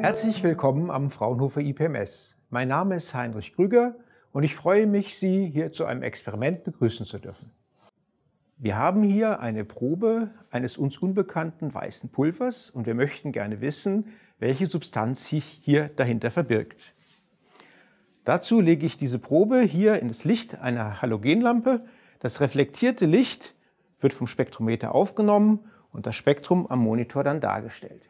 Herzlich willkommen am Fraunhofer IPMS. Mein Name ist Heinrich Krüger und ich freue mich, Sie hier zu einem Experiment begrüßen zu dürfen. Wir haben hier eine Probe eines uns unbekannten weißen Pulvers und wir möchten gerne wissen, welche Substanz sich hier dahinter verbirgt. Dazu lege ich diese Probe hier in das Licht einer Halogenlampe. Das reflektierte Licht wird vom Spektrometer aufgenommen und das Spektrum am Monitor dann dargestellt.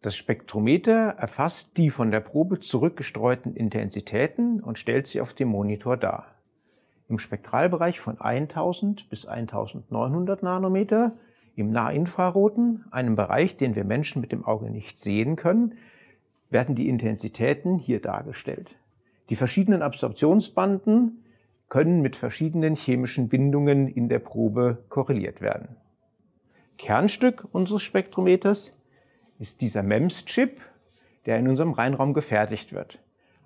Das Spektrometer erfasst die von der Probe zurückgestreuten Intensitäten und stellt sie auf dem Monitor dar. Im Spektralbereich von 1000 bis 1900 Nanometer, im Nahinfraroten, einem Bereich, den wir Menschen mit dem Auge nicht sehen können, werden die Intensitäten hier dargestellt. Die verschiedenen Absorptionsbanden können mit verschiedenen chemischen Bindungen in der Probe korreliert werden. Kernstück unseres Spektrometers ist dieser MEMS-Chip, der in unserem Reinraum gefertigt wird.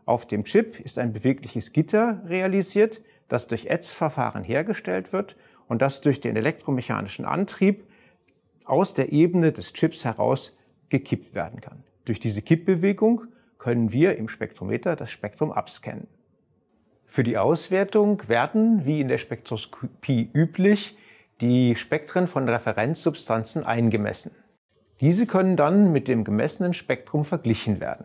Auf dem Chip ist ein bewegliches Gitter realisiert, das durch ETS-Verfahren hergestellt wird und das durch den elektromechanischen Antrieb aus der Ebene des Chips heraus gekippt werden kann. Durch diese Kippbewegung können wir im Spektrometer das Spektrum abscannen. Für die Auswertung werden, wie in der Spektroskopie üblich, die Spektren von Referenzsubstanzen eingemessen. Diese können dann mit dem gemessenen Spektrum verglichen werden.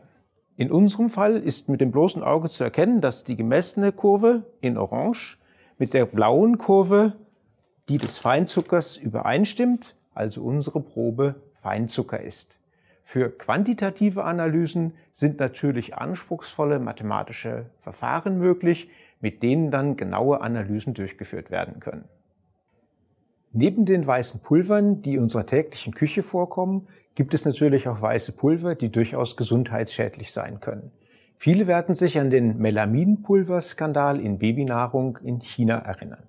In unserem Fall ist mit dem bloßen Auge zu erkennen, dass die gemessene Kurve in Orange mit der blauen Kurve die des Feinzuckers übereinstimmt, also unsere Probe Feinzucker ist. Für quantitative Analysen sind natürlich anspruchsvolle mathematische Verfahren möglich, mit denen dann genaue Analysen durchgeführt werden können. Neben den weißen Pulvern, die in unserer täglichen Küche vorkommen, gibt es natürlich auch weiße Pulver, die durchaus gesundheitsschädlich sein können. Viele werden sich an den Melaminpulverskandal in Babynahrung in China erinnern.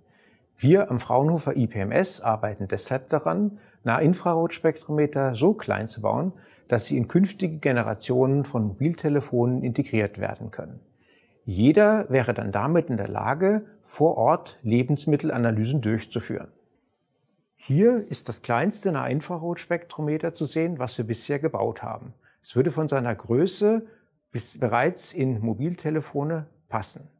Wir am Fraunhofer IPMS arbeiten deshalb daran, Nahinfrarotspektrometer so klein zu bauen, dass sie in künftige Generationen von Mobiltelefonen integriert werden können. Jeder wäre dann damit in der Lage, vor Ort Lebensmittelanalysen durchzuführen. Hier ist das kleinste Nahinfrarotspektrometer zu sehen, was wir bisher gebaut haben. Es würde von seiner Größe bis bereits in Mobiltelefone passen.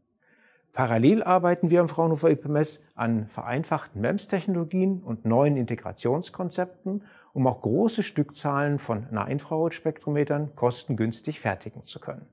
Parallel arbeiten wir am Fraunhofer IPMS an vereinfachten MEMS-Technologien und neuen Integrationskonzepten, um auch große Stückzahlen von Nahinfrarotspektrometern kostengünstig fertigen zu können.